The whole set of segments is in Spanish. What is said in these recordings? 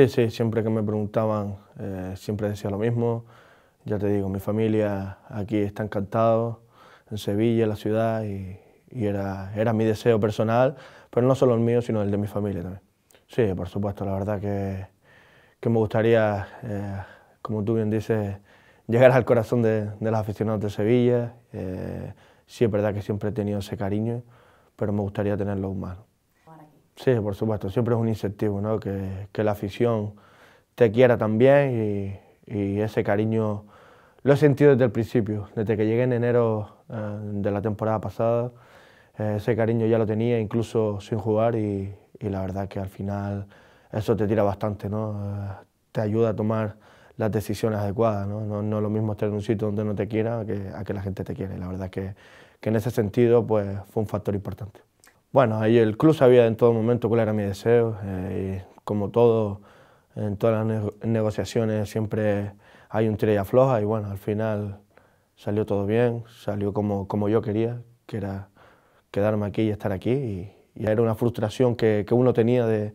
Sí, sí, siempre que me preguntaban, eh, siempre decía lo mismo. Ya te digo, mi familia aquí está encantada, en Sevilla, en la ciudad, y, era, era mi deseo personal, pero no solo el mío, sino el de mi familia también. Sí, por supuesto, la verdad que, que me gustaría, eh, como tú bien dices, llegar al corazón de, de los aficionados de Sevilla. Eh, sí, es verdad que siempre he tenido ese cariño, pero me gustaría tenerlo aún más. Sí, por supuesto, siempre es un incentivo, ¿no? que, la afición te quiera también y, ese cariño lo he sentido desde el principio, desde que llegué en enero eh, de la temporada pasada, eh, ese cariño ya lo tenía incluso sin jugar y, la verdad que al final eso te tira bastante, ¿no? Eh, te ayuda a tomar las decisiones adecuadas, ¿no? No, es lo mismo estar en un sitio donde no te quiera que, a que la gente te quiere, la verdad que, que en ese sentido pues, fue un factor importante. Bueno, ahí el club sabía en todo momento cuál era mi deseo. Eh, y como todo, en todas las negociaciones siempre hay un tira y afloja. Y bueno, al final salió todo bien, salió como, yo quería, que era quedarme aquí y estar aquí. Y, era una frustración que, uno tenía de,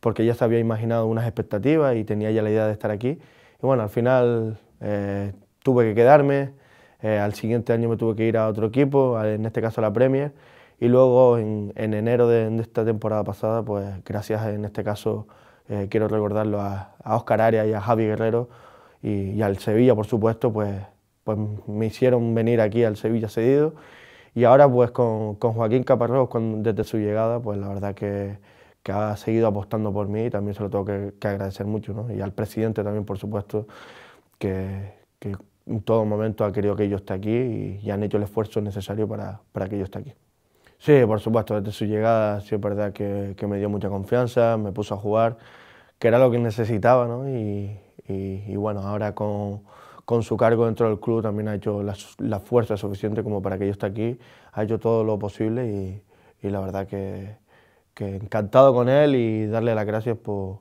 porque ya se había imaginado unas expectativas y tenía ya la idea de estar aquí. Y bueno, al final eh, tuve que quedarme. Eh, al siguiente año me tuve que ir a otro equipo, en este caso a la Premier. Y luego en, en enero de, esta temporada pasada, pues gracias en este caso, eh, quiero recordarlo a, Oscar Arias y a Javi Guerrero y, al Sevilla, por supuesto, pues, pues me hicieron venir aquí al Sevilla cedido. Y ahora pues con, con Joaquín Caparrós, desde su llegada, pues la verdad que, que, ha seguido apostando por mí y también se lo tengo que, agradecer mucho. ¿no? Y al presidente también, por supuesto, que, en todo momento ha querido que yo esté aquí y, han hecho el esfuerzo necesario para, para que yo esté aquí. Sí, por supuesto, desde su llegada sí es verdad que, me dio mucha confianza, me puso a jugar, que era lo que necesitaba, ¿no? Y, bueno, ahora con, con, su cargo dentro del club también ha hecho la, fuerza suficiente como para que yo esté aquí, ha hecho todo lo posible y, la verdad que, que, encantado con él y darle las gracias por,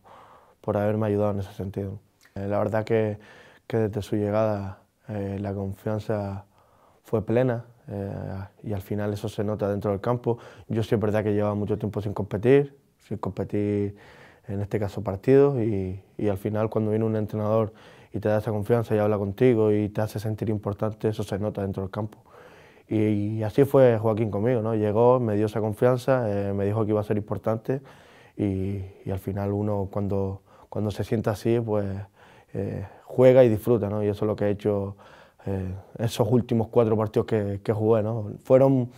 por haberme ayudado en ese sentido. Eh, la verdad que, que desde su llegada eh, la confianza fue plena eh, y al final eso se nota dentro del campo. Yo sí es verdad que llevaba mucho tiempo sin competir, sin competir en este caso partidos y, al final cuando viene un entrenador y te da esa confianza y habla contigo y te hace sentir importante, eso se nota dentro del campo. Y, así fue Joaquín conmigo, ¿no? Llegó, me dio esa confianza, eh, me dijo que iba a ser importante y, al final uno cuando, cuando se sienta así, pues eh, juega y disfruta, ¿no? Y eso es lo que he hecho eh, esos últimos cuatro partidos que, que jugué. ¿no? Fueron,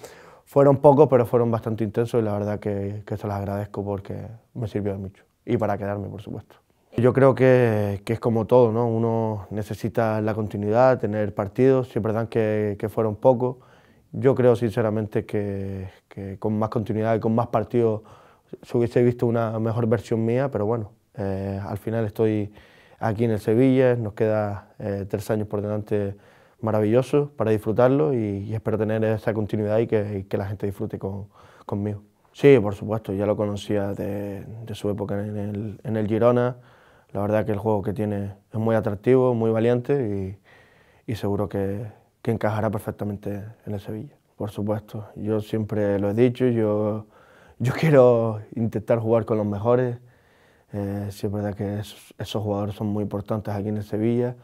fueron pocos, pero fueron bastante intensos y la verdad que, que se los agradezco porque me sirvió de mucho. Y para quedarme, por supuesto. Yo creo que, que, es como todo, ¿no? Uno necesita la continuidad, tener partidos, si es verdad que, que fueron pocos. Yo creo sinceramente que, que, con más continuidad y con más partidos se hubiese visto una mejor versión mía, pero bueno, eh, al final estoy, aquí en el Sevilla. Nos queda eh, tres años por delante maravillosos para disfrutarlo y, espero tener esa continuidad y que, la gente disfrute conmigo. Sí, por supuesto, ya lo conocía de, su época en el, Girona. La verdad que el juego que tiene es muy atractivo, muy valiente y, seguro que, encajará perfectamente en el Sevilla. Por supuesto, yo siempre lo he dicho, yo, yo quiero intentar jugar con los mejores, eh, sí es verdad que esos, jugadores son muy importantes aquí en Sevilla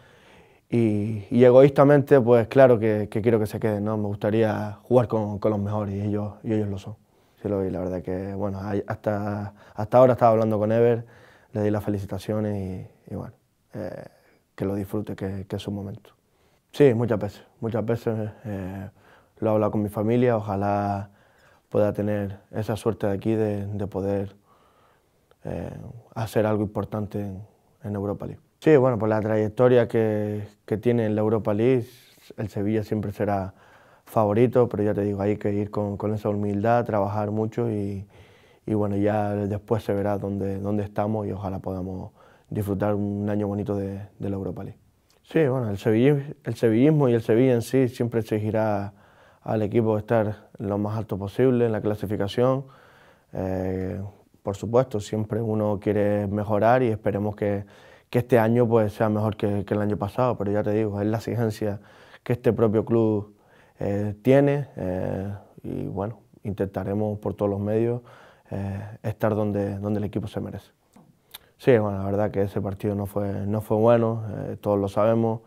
y, egoístamente, pues claro que, quiero que se queden, ¿no? Me gustaría jugar con, los mejores y ellos, y ellos lo son. si lo vi, la verdad que, bueno, hasta, hasta ahora estaba hablando con Ever, le di las felicitaciones y, bueno, eh, que lo disfrute, que, es su momento. Sí, muchas veces, muchas veces eh, lo he hablado con mi familia, ojalá pueda tener esa suerte de aquí de, de poder eh, hacer algo importante en, Europa League. Sí, bueno, por pues la trayectoria que, tiene en la Europa League, el Sevilla siempre será favorito, pero ya te digo, hay que ir con, esa humildad, trabajar mucho y, bueno, ya después se verá dónde, dónde estamos y ojalá podamos disfrutar un año bonito de, la Europa League. Sí, bueno, el sevillismo, y el Sevilla en sí siempre exigirá al equipo estar lo más alto posible en la clasificación. Eh, por supuesto, siempre uno quiere mejorar y esperemos que, este año pues, sea mejor que, el año pasado, pero ya te digo, es la exigencia que este propio club eh, tiene eh, y bueno, intentaremos por todos los medios eh, estar donde, donde el equipo se merece. Sí, bueno, la verdad que ese partido no fue, no fue bueno, todos lo sabemos,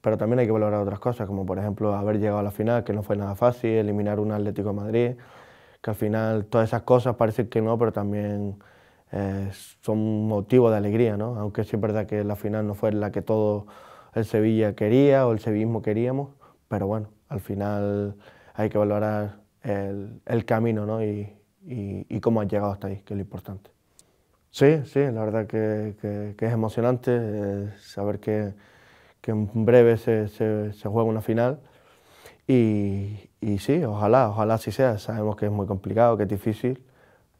pero también hay que valorar otras cosas, como por ejemplo haber llegado a la final, que no fue nada fácil, eliminar un Atlético de Madrid, que al final todas esas cosas parece que no, pero también eh, son motivo de alegría, ¿no? Aunque sí es verdad que la final no fue la que todo el Sevilla quería o el sevillismo queríamos, pero bueno, al final hay que valorar el, camino, ¿no? Y, cómo has llegado hasta ahí, que es lo importante. Sí, sí, la verdad que, es emocionante eh, saber que, en breve se juega una final. Y, sí, ojalá, ojalá así sea. Sabemos que es muy complicado, que es difícil,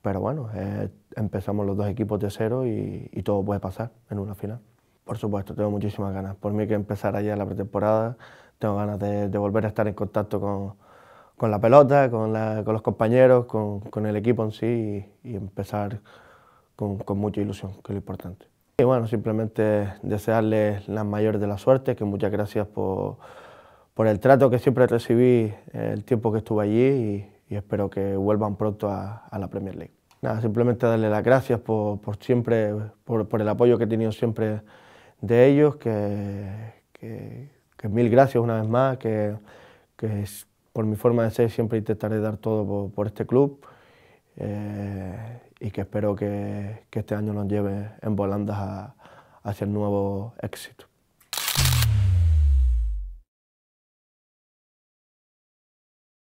pero bueno, eh, empezamos los dos equipos de cero y, todo puede pasar en una final. Por supuesto, tengo muchísimas ganas. Por mí que empezar allá la pretemporada, tengo ganas de, volver a estar en contacto con, la pelota, con, los compañeros, con, el equipo en sí y, empezar con, mucha ilusión, que es lo importante. Y bueno, simplemente desearles la mayor de la suerte, que muchas gracias por por el trato que siempre recibí eh, el tiempo que estuve allí y, espero que vuelvan pronto a, la Premier League. Nada, simplemente darle las gracias por, siempre, por, el apoyo que he tenido siempre de ellos, que, mil gracias una vez más, que, por mi forma de ser siempre intentaré dar todo por, este club eh, y que espero que, este año nos lleve en volandas hacia el nuevo éxito.